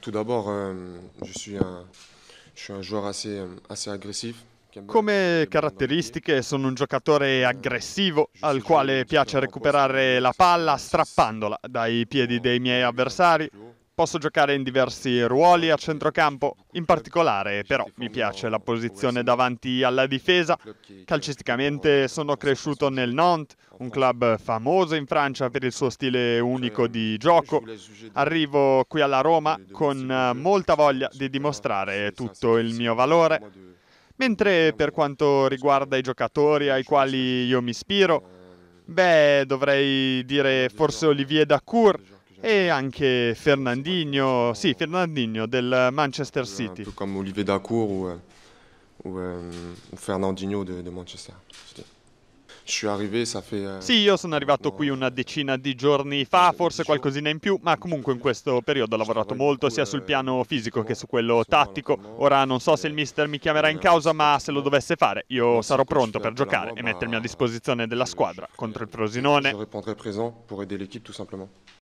Tout d'abord, euh, je suis un, je suis un joueur assez, euh, assez agressif. Come caratteristiche sono un giocatore euh, aggressivo al quale piace recuperare la palla strappandola dai piedi dei miei avversari. Posso giocare in diversi ruoli a centrocampo, in particolare però mi piace la posizione davanti alla difesa. Calcisticamente sono cresciuto nel Nantes, un club famoso in Francia per il suo stile unico di gioco. Arrivo qui alla Roma con eh, molta voglia di dimostrare tutto il mio valore. Mentre diciamo, per quanto riguarda i giocatori ai quali eh, io mi ispiro, beh, dovrei dire forse Olivier Dacour, e anche Fernandinho, sì, Fernandinho del Manchester City. Un po' come Olivier Dacour o, o, o Fernandinho di Manchester City. Sì, io sono arrivato qui una decina di giorni fa, forse qualcosina in più, ma comunque in questo periodo ho lavorato molto sia sul piano fisico che su quello tattico. Ora non so se il mister mi chiamerà in causa, ma se lo dovesse fare io sarò pronto per giocare e mettermi a disposizione della squadra contro il Frosinone.